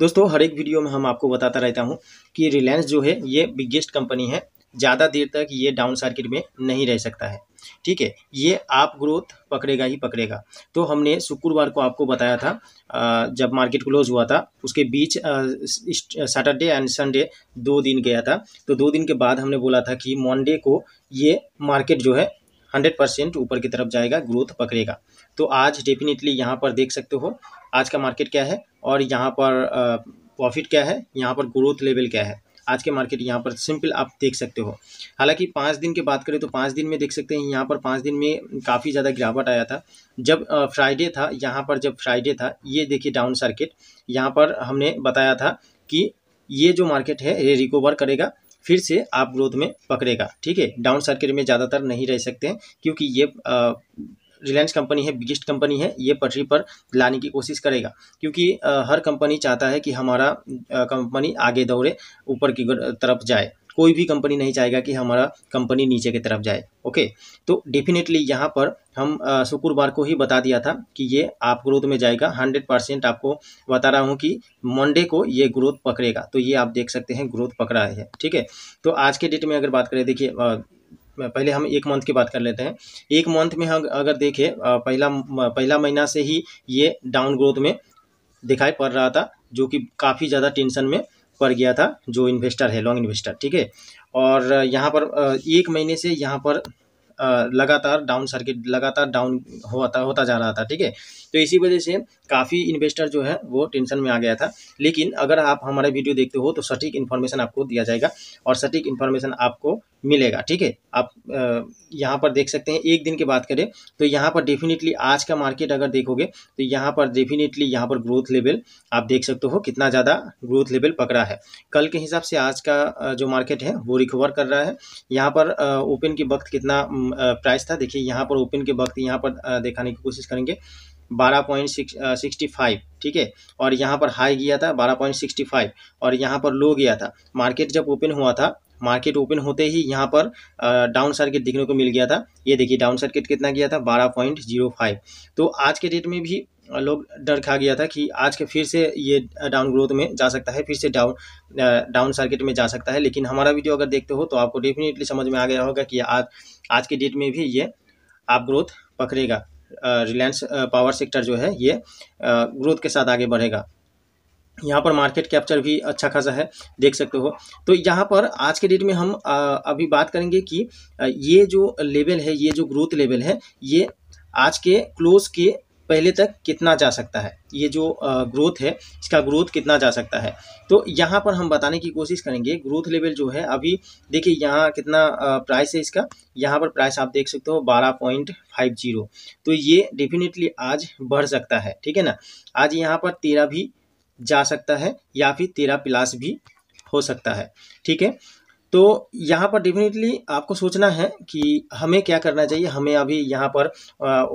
दोस्तों हर एक वीडियो में हम आपको बताता रहता हूँ कि रिलायंस जो है ये बिगेस्ट कंपनी है ज़्यादा देर तक ये डाउन सर्किट में नहीं रह सकता है ठीक है ये आप ग्रोथ पकड़ेगा ही पकड़ेगा तो हमने शुक्रवार को आपको बताया था जब मार्केट क्लोज हुआ था उसके बीच सैटरडे एंड संडे दो दिन गया था तो दो दिन के बाद हमने बोला था कि मंडे को ये मार्केट जो है हंड्रेड परसेंट ऊपर की तरफ जाएगा ग्रोथ पकड़ेगा तो आज डेफिनेटली यहाँ पर देख सकते हो आज का मार्केट क्या है और यहाँ पर प्रॉफिट क्या है यहाँ पर ग्रोथ लेवल क्या है आज के मार्केट यहाँ पर सिंपल आप देख सकते हो हालांकि पाँच दिन की बात करें तो पाँच दिन में देख सकते हैं यहाँ पर पाँच दिन में काफ़ी ज़्यादा गिरावट आया था जब फ्राइडे था यहाँ पर जब फ्राइडे था ये देखिए डाउन सर्किट यहाँ पर हमने बताया था कि ये जो मार्केट है ये रिकवर करेगा फिर से आप ग्रोथ में पकड़ेगा ठीक है डाउन सर्किट में ज़्यादातर नहीं रह सकते हैं क्योंकि ये रिलायंस कंपनी है बिगेस्ट कंपनी है ये पटरी पर लाने की कोशिश करेगा क्योंकि हर कंपनी चाहता है कि हमारा कंपनी आगे दौड़े ऊपर की तरफ जाए कोई भी कंपनी नहीं चाहेगा कि हमारा कंपनी नीचे की तरफ जाए ओके तो डेफिनेटली यहाँ पर हम शुक्रवार को ही बता दिया था कि ये आप ग्रोथ में जाएगा हंड्रेड परसेंट आपको बता रहा हूँ कि मंडे को ये ग्रोथ पकड़ेगा तो ये आप देख सकते हैं ग्रोथ पकड़ा है ठीक है तो आज के डेट में अगर बात करें देखिए पहले हम एक मंथ की बात कर लेते हैं एक मंथ में हम अगर देखें पहला पहला महीना से ही ये डाउन ग्रोथ में दिखाई पड़ रहा था जो कि काफ़ी ज़्यादा टेंशन में पड़ गया था जो इन्वेस्टर है लॉन्ग इन्वेस्टर ठीक है और यहाँ पर एक महीने से यहाँ पर लगातार डाउन सर्किट लगातार डाउन होता होता जा रहा था ठीक है तो इसी वजह से काफ़ी इन्वेस्टर जो है वो टेंशन में आ गया था लेकिन अगर आप हमारे वीडियो देखते हो तो सटीक इन्फॉर्मेशन आपको दिया जाएगा और सटीक इन्फॉर्मेशन आपको मिलेगा ठीक है आप यहाँ पर देख सकते हैं एक दिन की बात करें तो यहाँ पर डेफिनेटली आज का मार्केट अगर देखोगे तो यहाँ पर डेफिनेटली यहाँ पर ग्रोथ लेवल आप देख सकते हो कितना ज़्यादा ग्रोथ लेवल पकड़ा है कल के हिसाब से आज का जो मार्केट है वो रिकवर कर रहा है यहाँ पर ओपन के वक्त कितना प्राइस था देखिए यहाँ पर ओपन के वक्त यहाँ पर दिखाने की कोशिश करेंगे बारह पॉइंट सिक्सटी फाइव ठीक है और यहाँ पर हाई गया था बारह पॉइंट सिक्सटी फाइव और यहाँ पर लो गया था मार्केट जब ओपन हुआ था मार्केट ओपन होते ही यहाँ पर डाउन सर्किट दिखने को मिल गया था ये देखिए डाउन सर्किट कितना गया था बारह पॉइंट जीरो फाइव तो आज के डेट में भी लोग डर खा गया था कि आज के फिर से ये डाउन ग्रोथ में जा सकता है फिर से डाउन डाउन सर्किट में जा सकता है लेकिन हमारा वीडियो अगर देखते हो तो आपको डेफिनेटली समझ में आ गया होगा कि आज आज की डेट में भी ये आप ग्रोथ पकड़ेगा रिलायंस पावर सेक्टर जो है ये ग्रोथ के साथ आगे बढ़ेगा यहाँ पर मार्केट कैप्चर भी अच्छा खासा है देख सकते हो तो यहाँ पर आज के डेट में हम अभी बात करेंगे कि ये जो लेवल है ये जो ग्रोथ लेवल है ये आज के क्लोज के पहले तक कितना जा सकता है ये जो ग्रोथ है इसका ग्रोथ कितना जा सकता है तो यहाँ पर हम बताने की कोशिश करेंगे ग्रोथ लेवल जो है अभी देखिए यहाँ कितना प्राइस है इसका यहाँ पर प्राइस आप देख सकते हो बारह पॉइंट फाइव जीरो तो ये डेफिनेटली आज बढ़ सकता है ठीक है ना आज यहाँ पर तेरह भी जा सकता है या फिर तेरह प्लस भी हो सकता है ठीक है तो यहाँ पर डेफिनेटली आपको सोचना है कि हमें क्या करना चाहिए हमें अभी यहाँ पर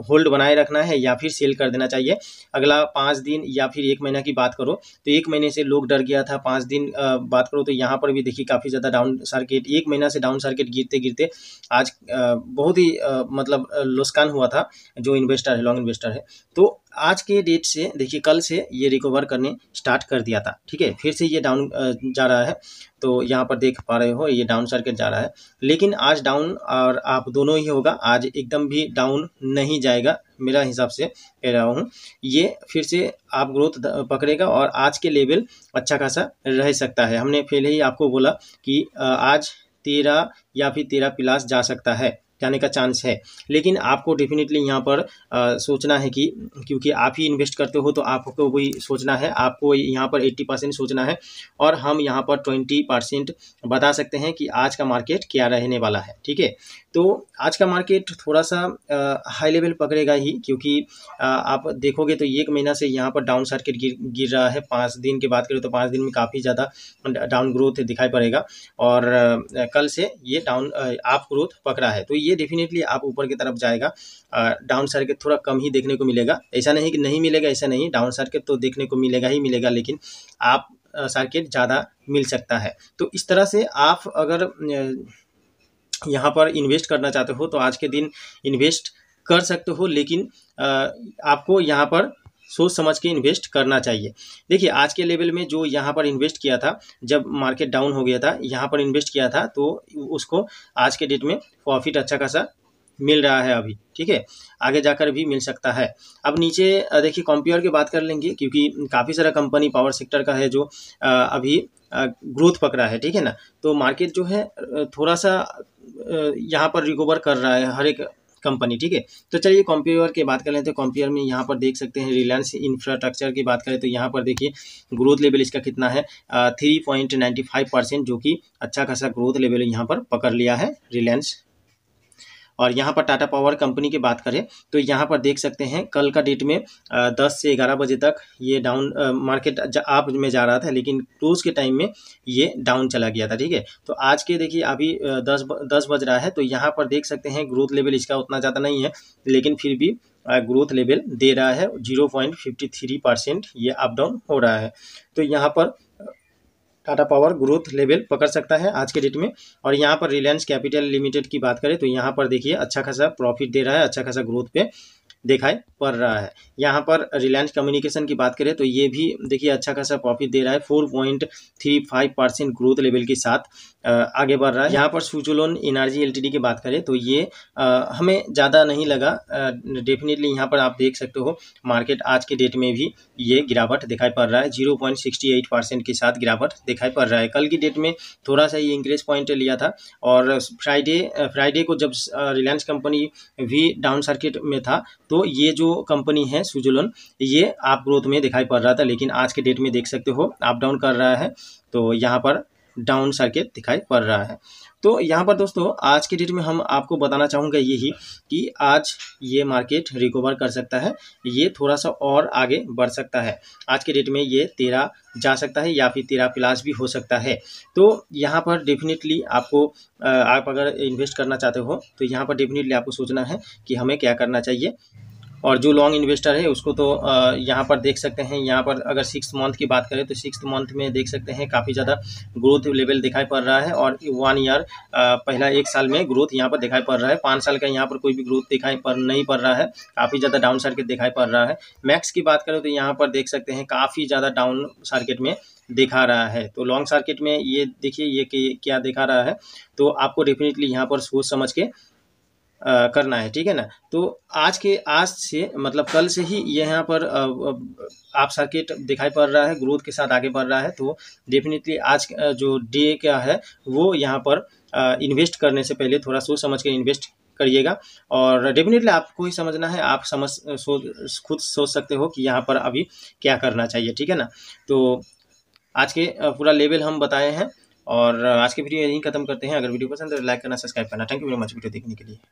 होल्ड बनाए रखना है या फिर सेल कर देना चाहिए अगला पाँच दिन या फिर एक महीना की बात करो तो एक महीने से लोग डर गया था पाँच दिन बात करो तो यहाँ पर भी देखिए काफ़ी ज़्यादा डाउन सर्किट एक महीना से डाउन सर्किट गिरते गिरते आज बहुत ही मतलब लुस्कान हुआ था जो इन्वेस्टर है लॉन्ग इन्वेस्टर है तो आज के डेट से देखिए कल से ये रिकवर करने स्टार्ट कर दिया था ठीक है फिर से ये डाउन जा रहा है तो यहाँ पर देख पा रहे हो हो ये डाउन सर्किट जा रहा है लेकिन आज डाउन और आप दोनों ही होगा आज एकदम भी डाउन नहीं जाएगा मेरा हिसाब से कह रहा हूँ ये फिर से आप ग्रोथ पकड़ेगा और आज के लेवल अच्छा खासा रह सकता है हमने पहले ही आपको बोला कि आज तेरह या फिर तेरह प्लास जा सकता है जाने का चांस है लेकिन आपको डेफिनेटली यहाँ पर आ, सोचना है कि क्योंकि आप ही इन्वेस्ट करते हो तो आपको भी सोचना है आपको यहाँ पर एट्टी परसेंट सोचना है और हम यहाँ पर ट्वेंटी परसेंट बता सकते हैं कि आज का मार्केट क्या रहने वाला है ठीक है तो आज का मार्केट थोड़ा सा हाई लेवल पकड़ेगा ही क्योंकि आ, आप देखोगे तो एक महीना से यहाँ पर डाउन सर्किट गिर गिर रहा है पाँच दिन की बात करें तो पाँच दिन में काफ़ी ज़्यादा डाउन ग्रोथ दिखाई पड़ेगा और आ, कल से ये डाउन आप ग्रोथ पकड़ा है तो ये ये डेफिनेटली आप ऊपर की तरफ जाएगा डाउन के थोड़ा कम ही देखने को मिलेगा ऐसा नहीं कि नहीं मिलेगा ऐसा नहीं डाउन के तो देखने को मिलेगा ही मिलेगा लेकिन आप सर्किट ज़्यादा मिल सकता है तो इस तरह से आप अगर यहाँ पर इन्वेस्ट करना चाहते हो तो आज के दिन इन्वेस्ट कर सकते हो लेकिन आपको यहाँ पर सोच समझ के इन्वेस्ट करना चाहिए देखिए आज के लेवल में जो यहाँ पर इन्वेस्ट किया था जब मार्केट डाउन हो गया था यहाँ पर इन्वेस्ट किया था तो उसको आज के डेट में प्रॉफिट अच्छा खासा मिल रहा है अभी ठीक है आगे जाकर भी मिल सकता है अब नीचे देखिए कॉम्प्योर की बात कर लेंगे क्योंकि काफ़ी सारा कंपनी पावर सेक्टर का है जो अभी ग्रोथ पकड़ा है ठीक है ना तो मार्केट जो है थोड़ा सा यहाँ पर रिकवर कर रहा है हर एक कंपनी ठीक है तो चलिए कॉम्प्यूर की बात करें तो हैं में यहाँ पर देख सकते हैं रिलायंस इंफ्रास्ट्रक्चर की बात करें तो यहाँ पर देखिए ग्रोथ लेवल इसका कितना है three point ninety five percent जो कि अच्छा खासा ग्रोथ लेवल यहाँ पर पकड़ लिया है रिलायंस और यहाँ पर टाटा पावर कंपनी की बात करें तो यहाँ पर देख सकते हैं कल का डेट में दस से ग्यारह बजे तक ये डाउन मार्केट आप में जा रहा था लेकिन क्लोज के टाइम में ये डाउन चला गया था ठीक है तो आज के देखिए अभी दस दस बज रहा है तो यहाँ पर देख सकते हैं ग्रोथ लेवल इसका उतना ज़्यादा नहीं है लेकिन फिर भी ग्रोथ लेवल दे रहा है zero point fifty three percent ये अप डाउन हो रहा है तो यहाँ पर टाटा पावर ग्रोथ लेवल पकड़ सकता है आज के डेट में और यहाँ पर रिलायंस कैपिटल लिमिटेड की बात करें तो यहाँ पर देखिए अच्छा खासा प्रॉफिट दे रहा है अच्छा खासा ग्रोथ पे दिखाई पड़ रहा है यहाँ पर रिलायंस कम्युनिकेशन की बात करें तो ये भी देखिए अच्छा खासा प्रॉफिट दे रहा है four point three five percent growth level के साथ आगे बढ़ रहा है यहाँ पर सूचोलोन एनर्जी एलटीडी की बात करें तो ये हमें ज़्यादा नहीं लगा डेफिनेटली यहाँ पर आप देख सकते हो मार्केट आज के डेट में भी ये गिरावट दिखाई पड़ रहा है zero point sixty eight percent के साथ गिरावट दिखाई पड़ रहा है कल की डेट में थोड़ा सा ये इंक्रेज पॉइंट लिया था और फ्राइडे फ्राइडे को जब रिलायंस कंपनी भी डाउन सर्किट में था तो ये जो कंपनी है सुजुलन ये आप ग्रोथ में दिखाई पड़ रहा था लेकिन आज के डेट में देख सकते हो अप डाउन कर रहा है तो यहाँ पर डाउन सर्किट दिखाई पड़ रहा है तो यहाँ पर दोस्तों आज के डेट में हम आपको बताना चाहूँगा यही कि आज ये मार्केट रिकवर कर सकता है ये थोड़ा सा और आगे बढ़ सकता है आज के डेट में ये तेरह जा सकता है या फिर तेरह प्लास भी हो सकता है तो यहाँ पर डेफिनेटली आपको आप अगर इन्वेस्ट करना चाहते हो तो यहाँ पर डेफिनेटली आपको सोचना है कि हमें क्या करना चाहिए और जो लॉन्ग इन्वेस्टर है उसको तो यहाँ पर देख सकते हैं यहाँ पर अगर सिक्स मंथ की बात करें तो सिक्स मंथ में देख सकते हैं काफ़ी ज़्यादा ग्रोथ लेवल दिखाई पड़ रहा है और वन ईयर पहला एक साल में ग्रोथ यहाँ पर दिखाई पड़ रहा है पाँच साल का यहाँ पर कोई भी ग्रोथ दिखाई पर नहीं पड़ रहा है काफ़ी ज़्यादा डाउन सर्किट दिखाई पड़ रहा है मैक्स की बात करें तो यहाँ पर देख सकते हैं काफ़ी ज़्यादा डाउन सर्किट में दिखा रहा है तो लॉन्ग सर्किट में ये देखिए ये क्या दिखा रहा है तो आपको डेफिनेटली यहाँ पर सोच समझ के करना है ठीक है ना तो आज के आज से मतलब कल से ही यहाँ पर आप सर्किट दिखाई पड़ रहा है ग्रोथ के साथ आगे बढ़ रहा है तो डेफिनेटली आज जो डे क्या है वो यहाँ पर इन्वेस्ट करने से पहले थोड़ा सोच समझ के इन्वेस्ट करिएगा और डेफिनेटली आपको ही समझना है आप समझ सोच खुद सोच सकते हो कि यहाँ पर अभी क्या करना चाहिए ठीक है ना तो आज के पूरा लेवल हम बताए हैं और आज के वीडियो यहीं खत्म करते हैं अगर वीडियो पसंद तो लाइक करना सब्सक्राइब करना thank you very much video देखने के लिए